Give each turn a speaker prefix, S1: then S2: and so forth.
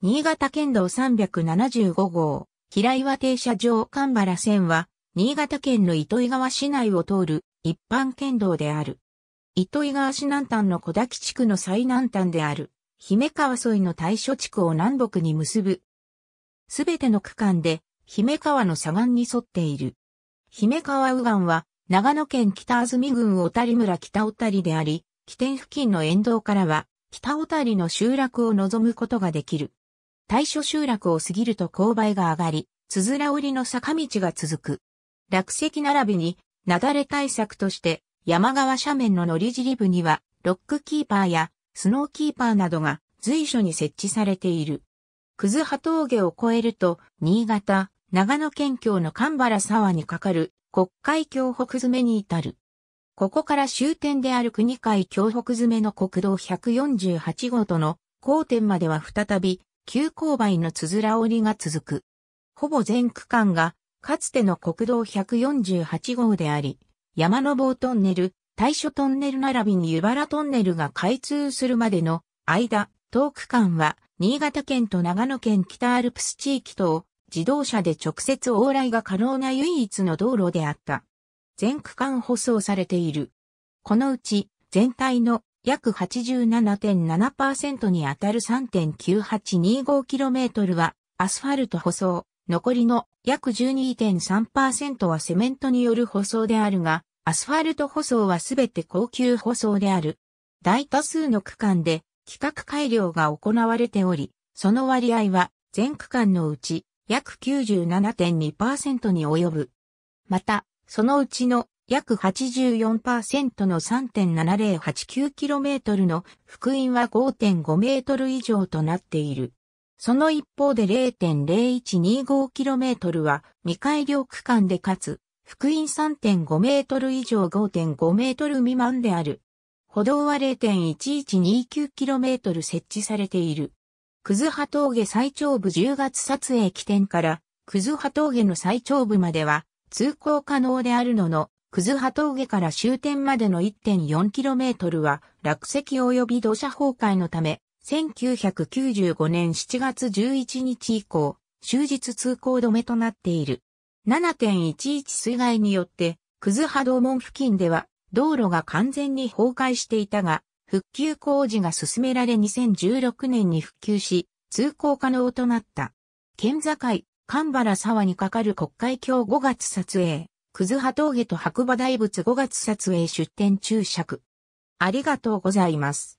S1: 新潟県道375号、平岩停車場神原線は、新潟県の糸魚川市内を通る一般県道である。糸魚川市南端の小滝地区の最南端である、姫川沿いの対処地区を南北に結ぶ。すべての区間で、姫川の左岸に沿っている。姫川右岸は、長野県北安住郡小谷村北小谷であり、起点付近の沿道からは、北小谷の集落を望むことができる。対処集落を過ぎると勾配が上がり、つづら折りの坂道が続く。落石並びに、雪崩対策として、山側斜面の乗り尻部には、ロックキーパーや、スノーキーパーなどが随所に設置されている。葛葉峠を越えると、新潟、長野県境の神原沢にかかる国会峡北詰めに至る。ここから終点である国会峡北詰めの国道148号との交点までは再び急勾配のつづら折りが続く。ほぼ全区間が、かつての国道148号であり、山の棒トンネル、対処トンネル並びに湯原トンネルが開通するまでの間、当区間は、新潟県と長野県北アルプス地域と自動車で直接往来が可能な唯一の道路であった。全区間舗装されている。このうち、全体の約87.7%にあたる 3.9825km はアスファルト舗装、残りの約12.3%はセメントによる舗装であるが、アスファルト舗装はすべて高級舗装である。大多数の区間で規格改良が行われており、その割合は全区間のうち約97.2%に及ぶ。また、そのうちの約84%の 3.7089km の福音は5.5 m 以上となっている。その一方で 0.0125km は未改良区間でかつ、福音3.5 m 以上5.5 m 未満である。歩道は 0.1129km 設置されている。クズハ峠最長部10月撮影起点から、クズハ峠の最長部までは通行可能であるのの、葛葉峠から終点までの 1.4km は落石及び土砂崩壊のため、1995年7月11日以降、終日通行止めとなっている。7.11水害によって、葛葉道門付近では道路が完全に崩壊していたが、復旧工事が進められ2016年に復旧し、通行可能となった。県境、神原沢にかかる国会橋5月撮影。くずは峠と白馬大仏5月撮影出展注釈。ありがとうございます。